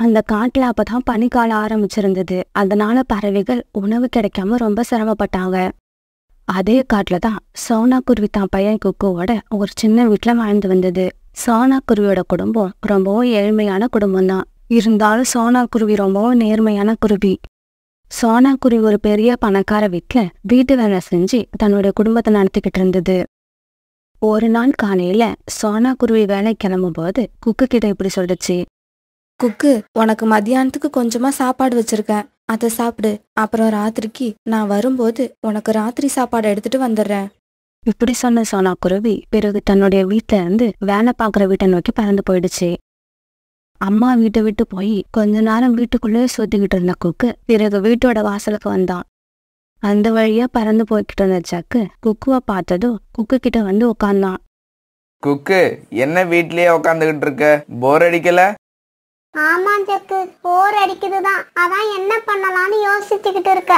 அந்த காட்டில் அப்போ தான் பனிக்காலம் ஆரம்பிச்சிருந்தது அதனால பறவைகள் உணவு கிடைக்காம ரொம்ப சிரமப்பட்டாங்க அதே காட்டில் தான் சோனா குருவி தான் பையன் குக்கோவோட ஒரு சின்ன வீட்டில் வாழ்ந்து வந்தது சோனா குருவியோட குடும்பம் ரொம்பவும் ஏழ்மையான குடும்பம் தான் இருந்தாலும் சோனா குருவி ரொம்பவும் நேர்மையான குருவி சோனா குருவி ஒரு பெரிய பணக்கார வீட்டில் வீட்டு வேலை செஞ்சு தன்னோட குடும்பத்தை நடத்திக்கிட்டு இருந்தது ஒரு நாள் காலையில் சோனா குருவி வேலை கிளம்பும் போது குக்கு கிட்ட இப்படி சொல்லிச்சு குக்கு உனக்கு மத்தியானத்துக்கு கொஞ்சமா சாப்பாடு வச்சிருக்கேன் அதை சாப்பிடு அப்புறம் ராத்திரிக்கு நான் வரும்போது உனக்கு ராத்திரி சாப்பாடு எடுத்துட்டு வந்துடுறேன் இப்படி சொன்ன சோனா குருவி பிறகு தன்னுடைய வீட்டுல இருந்து வேலை பாக்குற வீட்டை நோக்கி பறந்து போயிடுச்சு அம்மா வீட்டை விட்டு போய் கொஞ்ச நேரம் வீட்டுக்குள்ளே சுத்திக்கிட்டு இருந்த குக்கு பிறகு வீட்டோட வாசலுக்கு வந்தான் அந்த வழியா பறந்து போய்கிட்டு இருந்த ஜக்கு குக்குவை பார்த்ததும் குக்கு கிட்ட வந்து உட்கார்ந்தான் குக்கு என்ன வீட்லயே உட்காந்துகிட்டு இருக்க போர் அடிக்கல ஆமாம் ஜக்கு போர் அடிக்குதுதான் அதான் என்ன பண்ணலாம்னு யோசிச்சுக்கிட்டு இருக்க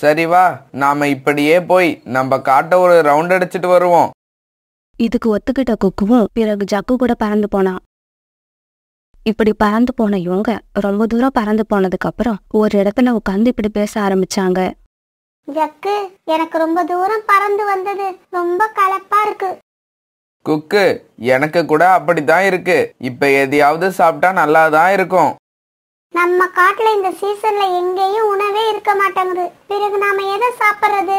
சரி வா நாம இப்படியே போய் நம்ம காட்ட ஒரு ரவுண்ட் அடிச்சிட்டு வருவோம் இதுக்கு ஒத்துக்கிட்ட குக்குவும் பிறகு ஜக்கு கூட பறந்து போனான் இப்படி பறந்து போன இவங்க ரொம்ப தூரம் பறந்து போனதுக்கு அப்புறம் ஒரு இடத்துல உட்காந்து இப்படி பேச ஆரம்பிச்சாங்க ஜக்கு எனக்கு ரொம்ப தூரம் பறந்து வந்தது ரொம்ப கலப்பா இருக்கு குக்கு எனக்கு கூட அப்படித்தான் இருக்கு இப்ப எதையாவது சாப்பிட்டா நல்லா தான் இருக்கும் நம்ம காட்டுல இந்த சீசன்ல எங்கேயும் உணவே இருக்க மாட்டேங்குது பிறகு நாம எதை சாப்பிடுறது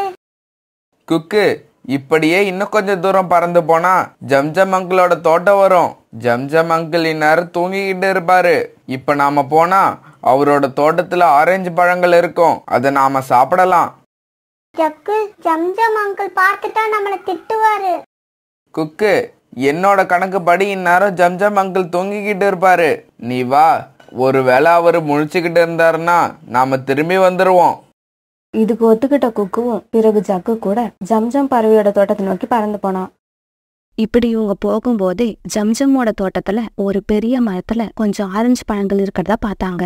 குக்கு இப்படியே இன்னும் கொஞ்சம் தூரம் பறந்து போனா ஜம்ஜம் அங்கிளோட தோட்டம் வரும் ஜம்ஜம் அங்கிள் தூங்கிக்கிட்டு இருப்பாரு இப்ப நாம போனா அவரோட தோட்டத்துல ஆரஞ்சு பழங்கள் இருக்கும் அதை நாம சாப்பிடலாம் ஜக்கு ஜம்ஜம் அங்கிள் பார்த்துட்டா நம்மளை திட்டுவாரு குக்கு என்னோட கணக்கு படி இந்நேரம் ஜம்ஜம் அங்கிள் தொங்கிக்கிட்டு இருப்பாரு நீ வா ஒருவேளை அவர் முழிச்சுக்கிட்டு இருந்தாருன்னா நாம திரும்பி வந்துருவோம் இதுக்கு ஒத்துக்கிட்ட குக்குவும் பிறகு ஜக்கு கூட ஜம்ஜம் பறவையோட தோட்டத்தை நோக்கி பறந்து போனான் இப்படி இவங்க போகும்போதே ஜம்ஜம்மோட தோட்டத்துல ஒரு பெரிய மரத்துல கொஞ்சம் ஆரஞ்சு பழங்கள் இருக்கிறதா பார்த்தாங்க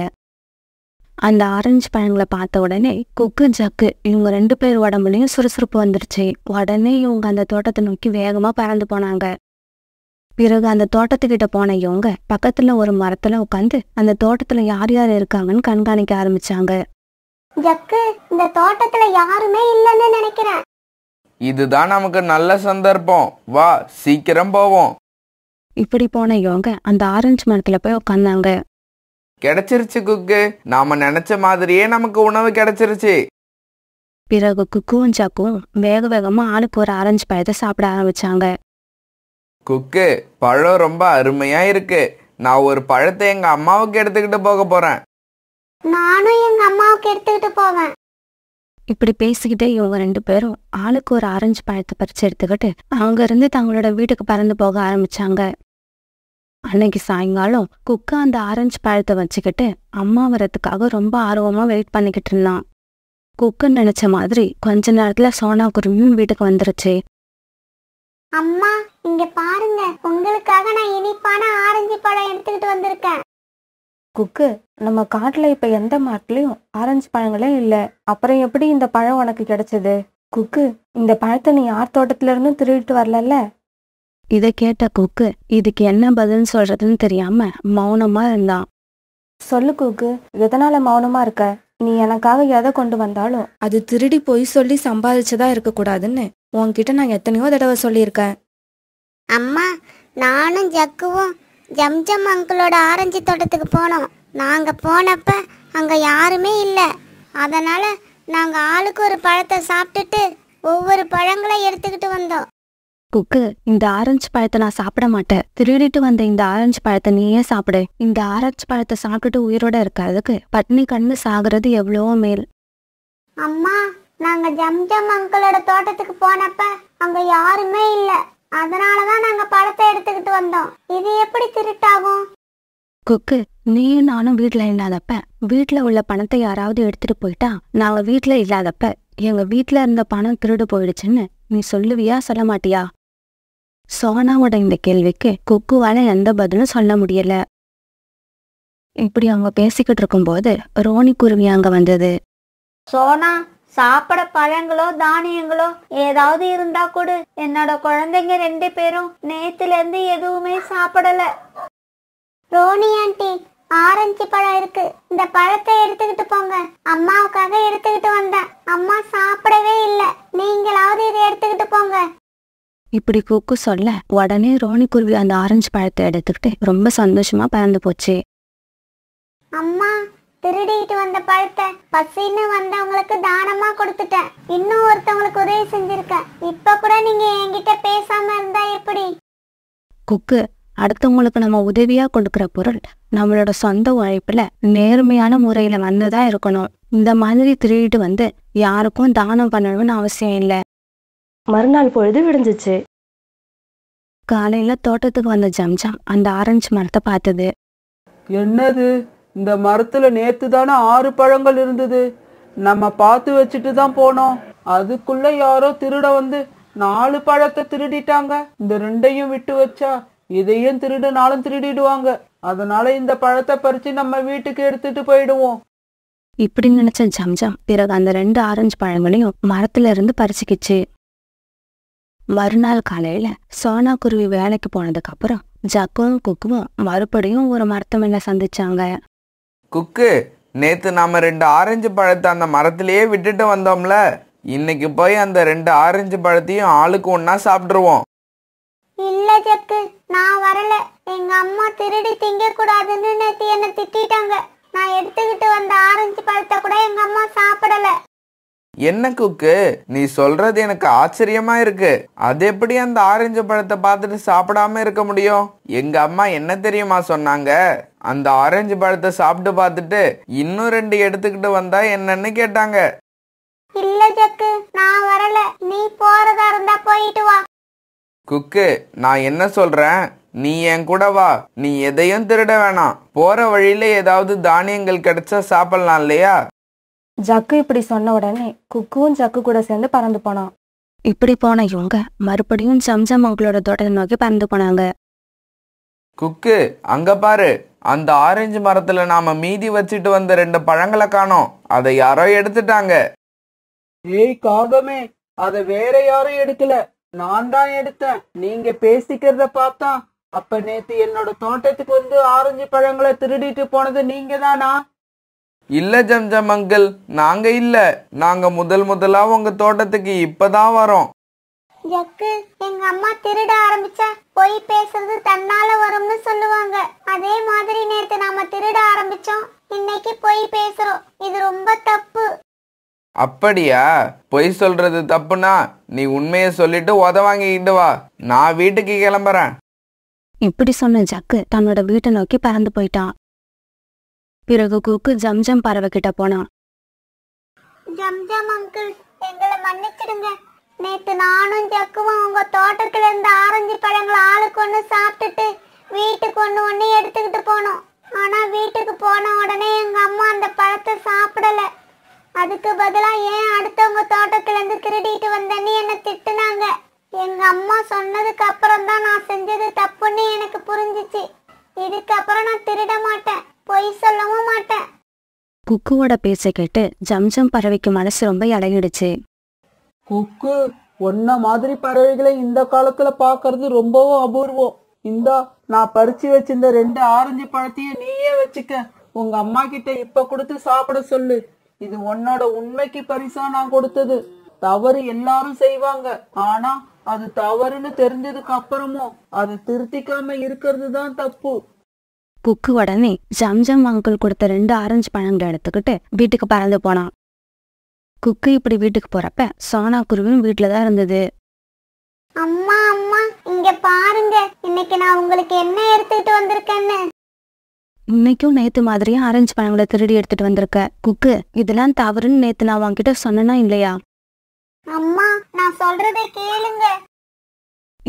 அந்த ஆரஞ்சு பழங்களை பார்த்த உடனே குக்கு ஜக்கு இவங்க ரெண்டு பேர் உடம்புலையும் சுறுசுறுப்பு வந்துருச்சு உடனே இவங்க அந்த தோட்டத்தை நோக்கி வேகமாக பறந்து போனாங்க பிறகு அந்த தோட்டத்துக்கிட்ட போன இவங்க பக்கத்தில் ஒரு மரத்தில் உட்காந்து அந்த தோட்டத்தில் யார் யார் இருக்காங்கன்னு கண்காணிக்க ஆரம்பிச்சாங்க ஜக்கு இந்த தோட்டத்துல யாருமே இல்லைன்னு நினைக்கிறேன் இதுதான் நமக்கு நல்ல சந்தர்ப்பம் வா சீக்கிரம் போவோம் இப்படி போன இவங்க அந்த ஆரஞ்சு மரத்துல போய் உட்காந்தாங்க கிடைச்சிருச்சு குக்கு நாம நினைச்ச மாதிரியே நமக்கு உணவு கிடைச்சிருச்சு பிறகு குக்குவும் சாக்கும் வேக வேகமா ஆளுக்கு ஒரு ஆரஞ்சு பழத்தை சாப்பிட ஆரம்பிச்சாங்க குக்கு பழம் ரொம்ப அருமையா இருக்கு நான் ஒரு பழத்தை எங்க அம்மாவுக்கு எடுத்துக்கிட்டு போக போறேன் நானும் எங்க அம்மாவுக்கு எடுத்துக்கிட்டு போவேன் இப்படி பேசிக்கிட்டே இவங்க ரெண்டு பேரும் ஆளுக்கு ஒரு ஆரஞ்சு பழத்தை பறிச்சு எடுத்துக்கிட்டு அங்க இருந்து தங்களோட வீட்டுக்கு பறந்து போக ஆரம்பிச்சாங்க அன்னைக்கு சாயங்காலம் குக்கு அந்த ஆரஞ்சு பழத்தை வச்சுக்கிட்டு அம்மா வரத்துக்காக ரொம்ப ஆர்வமா வெயிட் பண்ணிக்கிட்டு இருந்தான் குக்கு நினைச்ச மாதிரி கொஞ்ச நேரத்துல சோனா குருமியும் வீட்டுக்கு வந்துருச்சு அம்மா இங்க பாருங்க உங்களுக்காக நான் இனிப்பான ஆரஞ்சு பழம் எடுத்துக்கிட்டு வந்திருக்கேன் குக்கு நம்ம காட்டுல இப்ப எந்த மரத்துலயும் ஆரஞ்சு பழங்களே இல்ல அப்புறம் எப்படி இந்த பழம் உனக்கு கிடைச்சது குக்கு இந்த பழத்தை நீ யார் தோட்டத்துல இருந்தும் திருடிட்டு வரலல்ல இதை கேட்ட கொக்கு இதுக்கு என்ன பதில் சொல்றதுன்னு தெரியாம மௌனமா இருந்தான் சொல்லு கூக்கு எதனால மௌனமா இருக்க நீ எனக்காக எதை கொண்டு வந்தாலும் அது திருடி போய் சொல்லி சம்பாதிச்சதா இருக்கக்கூடாதுன்னு உன்கிட்ட நான் எத்தனையோ தடவை சொல்லியிருக்கேன் அம்மா நானும் ஜக்குவும் ஜம்ஜம் அங்கிளோட ஆரஞ்சு தோட்டத்துக்கு போனோம் நாங்கள் போனப்ப அங்கே யாருமே இல்லை அதனால் நாங்கள் ஆளுக்கு ஒரு பழத்தை சாப்பிட்டுட்டு ஒவ்வொரு பழங்களை எடுத்துக்கிட்டு வந்தோம் குக்கு இந்த ஆரஞ்சு பழத்தை நான் சாப்பிட மாட்டேன் திருடிட்டு வந்த இந்த ஆரஞ்சு பழத்தை நீயே சாப்பிடு இந்த ஆரஞ்சு பழத்தை சாப்பிட்டுட்டு உயிரோட இருக்கிறதுக்கு பட்னி கண்ணு சாகிறது எவ்வளவோ மேல் அம்மா நாங்க ஜம்ஜம் அங்கிளோட தோட்டத்துக்கு போனப்ப அங்க யாருமே இல்ல அதனாலதான் நாங்க பழத்தை எடுத்துக்கிட்டு வந்தோம் இது எப்படி திருட்டாகும் குக்கு நீயும் நானும் வீட்டுல இல்லாதப்ப வீட்டுல உள்ள பணத்தை யாராவது எடுத்துட்டு போயிட்டா நாங்க வீட்டுல இல்லாதப்ப எங்க வீட்டுல இருந்த பணம் திருடு போயிடுச்சுன்னு நீ சொல்லுவியா சொல்ல மாட்டியா சோனாவோட இந்த கேள்விக்கு குக்குவால எந்த பதிலும் சொல்ல முடியல இப்படி அவங்க பேசிக்கிட்டு இருக்கும்போது ரோனி குருவி அங்க வந்தது சோனா சாப்பிட பழங்களோ தானியங்களோ ஏதாவது இருந்தா கூட என்னோட குழந்தைங்க ரெண்டு பேரும் நேத்துல இருந்து எதுவுமே சாப்பிடல ரோனி ஆண்டி ஆரஞ்சு பழம் இருக்கு இந்த பழத்தை எடுத்துக்கிட்டு போங்க அம்மாவுக்காக எடுத்துக்கிட்டு வந்தேன் அம்மா சாப்பிடவே இல்லை நீங்களாவது இதை எடுத்து இப்படி கூக்கு சொல்ல உடனே ரோனி குருவி அந்த ஆரஞ்சு பழத்தை எடுத்துக்கிட்டு ரொம்ப சந்தோஷமா பறந்து போச்சு அம்மா திருடிட்டு வந்த பழத்தை பசின்னு வந்தவங்களுக்கு தானமா கொடுத்துட்டேன் இன்னும் ஒருத்தவங்களுக்கு உதவி செஞ்சிருக்கேன் இப்ப கூட நீங்க என்கிட்ட பேசாம இருந்தா எப்படி குக்கு அடுத்தவங்களுக்கு நம்ம உதவியா கொடுக்குற பொருள் நம்மளோட சொந்த உழைப்புல நேர்மையான முறையில வந்துதான் இருக்கணும் இந்த மாதிரி திருடிட்டு வந்து யாருக்கும் தானம் பண்ணணும்னு அவசியம் இல்லை மறுநாள் பொழுது விடிஞ்சிச்சு காலையில தோட்டத்துக்கு வந்த ஜம்ஜாம் அந்த ஆரஞ்சு மரத்தை பார்த்தது என்னது இந்த மரத்துல நேத்து தானே ஆறு பழங்கள் இருந்தது நம்ம பார்த்து வச்சுட்டு தான் போனோம் அதுக்குள்ள யாரோ திருட வந்து நாலு பழத்தை திருடிட்டாங்க இந்த ரெண்டையும் விட்டு வச்சா இதையும் திருடுனாலும் திருடிடுவாங்க அதனால இந்த பழத்தை பறிச்சு நம்ம வீட்டுக்கு எடுத்துட்டு போயிடுவோம் இப்படி நினைச்ச ஜம்ஜாம் பிறகு அந்த ரெண்டு ஆரஞ்சு பழங்களையும் மரத்துல இருந்து பறிச்சுக்கிச்சு மறுநாள் காலையில சோனா குருவி வேலைக்கு போனதுக்கு அப்புறம் ஜக்குவும் குக்குவும் மறுபடியும் ஒரு மரத்தமல்ல சந்திச்சாங்க குக்கு நேத்து நாம ரெண்டு ஆரஞ்சு பழத்தை அந்த மரத்திலேயே விட்டுட்டு வந்தோம்ல இன்னைக்கு போய் அந்த ரெண்டு ஆரஞ்சு பழத்தையும் ஆளுக்கு ஒன்னா சாப்பிட்டுருவோம் இல்ல ஜக்கு என்ன குக்கு நீ சொல்றது எனக்கு ஆச்சரியமா இருக்கு அது எப்படி அந்த ஆரஞ்சு பழத்தை பார்த்துட்டு சாப்பிடாம இருக்க முடியும் எங்க அம்மா என்ன தெரியுமா சொன்னாங்க அந்த ஆரஞ்சு பழத்தை சாப்பிட்டு பார்த்துட்டு இன்னும் ரெண்டு எடுத்துக்கிட்டு வந்தா என்னன்னு கேட்டாங்க இல்ல ஜக்கு நான் வரல நீ போறதா இருந்தா போயிட்டு வா குக்கு நான் என்ன சொல்றேன் நீ என் கூட வா நீ எதையும் திருட வேணாம் போற வழியில ஏதாவது தானியங்கள் கிடைச்சா சாப்பிடலாம் இல்லையா ஜக்கு இப்படி சொன்ன உடனே குக்குவும் ஜக்கு கூட சேர்ந்து பறந்து போனான் இப்படி போன இவங்க மறுபடியும் ஜம்ஜம் அவங்களோட தோட்டத்தை நோக்கி பறந்து போனாங்க குக்கு அங்க பாரு அந்த ஆரஞ்சு மரத்துல நாம மீதி வச்சுட்டு வந்த ரெண்டு பழங்களை காணோம் அதை யாரோ எடுத்துட்டாங்க ஏய் காகமே அத வேற யாரும் எடுக்கல நான் தான் எடுத்தேன் நீங்க பேசிக்கிறத பார்த்தா அப்ப நேத்து என்னோட தோட்டத்துக்கு வந்து ஆரஞ்சு பழங்களை திருடிட்டு போனது நீங்க தானா இல்லை ஜம்ஜம் அங்கிள் நாங்கள் இல்லை நாங்கள் முதல் முதலாக உங்கள் தோட்டத்துக்கு இப்போதான் வரோம் ஜக்கு எங்க அம்மா திருட ஆரம்பிச்சா பொய் பேசுறது தன்னால வரும்னு சொல்லுவாங்க அதே மாதிரி நேத்து நாம திருட ஆரம்பிச்சோம் இன்னைக்கு பொய் பேசுறோம் இது ரொம்ப தப்பு அப்படியா பொய் சொல்றது தப்புனா நீ உண்மையை சொல்லிட்டு உத வாங்கிக்கிட்டு வா நான் வீட்டுக்கு கிளம்புறேன் இப்படி சொன்ன ஜக்கு தன்னோட வீட்டை நோக்கி பறந்து போயிட்டான் பிறகு குக்கு ஜம்ஜம் பறவைக்கிட்ட கிட்ட போனான் ஜம்ஜம் அங்கிள் எங்களை மன்னிச்சிடுங்க நேத்து நானும் ஜக்குவும் உங்க தோட்டத்துல இருந்த ஆரஞ்சு பழங்களை ஆளுக்கு ஒண்ணு சாப்பிட்டுட்டு வீட்டுக்கு ஒண்ணு ஒண்ணு எடுத்துக்கிட்டு போனோம் ஆனா வீட்டுக்கு போன உடனே எங்க அம்மா அந்த பழத்தை சாப்பிடல அதுக்கு பதிலா ஏன் அடுத்தவங்க தோட்டத்துல இருந்து திருடிட்டு வந்தேன்னு என்ன திட்டுனாங்க எங்க அம்மா சொன்னதுக்கு அப்புறம் தான் நான் செஞ்சது தப்புன்னு எனக்கு புரிஞ்சிச்சு இதுக்கப்புறம் நான் திருட மாட்டேன் பொய் சொல்லவும் மாட்டேன் குக்குவோட பேச கேட்டு ஜம்ஜம் பறவைக்கு மனசு ரொம்ப இறங்கிடுச்சு குக்கு ஒன்ன மாதிரி பறவைகளை இந்த காலத்துல பாக்குறது ரொம்பவும் அபூர்வம் இந்தா நான் பறிச்சு வச்சிருந்த ரெண்டு ஆரஞ்சு பழத்தையும் நீயே வச்சுக்க உங்க அம்மா கிட்ட இப்ப கொடுத்து சாப்பிட சொல்லு இது உன்னோட உண்மைக்கு பரிசா நான் கொடுத்தது தவறு எல்லாரும் செய்வாங்க ஆனா அது தவறுன்னு தெரிஞ்சதுக்கு அப்புறமும் அதை திருத்திக்காம இருக்கிறது தான் தப்பு குக்கு உடனே ஜம்ஜம் அங்கிள் கொடுத்த ரெண்டு ஆரஞ்சு பழங்களை எடுத்துக்கிட்டு வீட்டுக்கு பறந்து போனான் குக்கு இப்படி வீட்டுக்கு போறப்ப சோனா குருவும் வீட்டுல தான் இருந்தது அம்மா அம்மா இங்க பாருங்க இன்னைக்கு நான் உங்களுக்கு என்ன எடுத்துட்டு வந்திருக்கேன்னு இன்னைக்கும் நேத்து மாதிரியே ஆரஞ்சு பழங்களை திருடி எடுத்துட்டு வந்திருக்க குக்கு இதெல்லாம் தவறுன்னு நேத்து நான் வாங்கிட்ட சொன்னனா இல்லையா அம்மா நான் சொல்றத கேளுங்க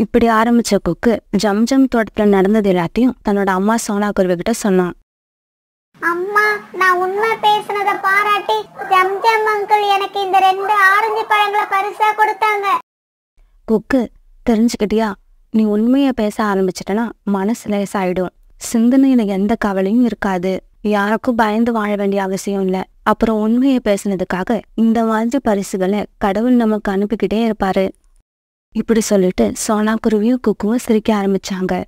இப்படி ஆரம்பிச்ச கொக்கு ஜம்ஜம் தோட்டத்துல நடந்தது எல்லாத்தையும் தன்னோட அம்மா சோனா கிட்ட சொன்னான் அம்மா நான் உண்மை பாராட்டி அங்கிள் எனக்கு இந்த ரெண்டு ஆரஞ்சு பழங்களை பரிசா கொடுத்தாங்க கொக்கு தெரிஞ்சுக்கிட்டியா நீ உண்மையை பேச ஆரம்பிச்சிட்டனா மனசு லேசாயிடும் சிந்தனையில எந்த கவலையும் இருக்காது யாருக்கும் பயந்து வாழ வேண்டிய அவசியம் இல்லை அப்புறம் உண்மையை பேசுனதுக்காக இந்த மாதிரி பரிசுகளை கடவுள் நமக்கு அனுப்பிக்கிட்டே இருப்பாரு இப்படி சொல்லிட்டு சோனா குருவியும் குக்குவும் சிரிக்க ஆரம்பிச்சாங்க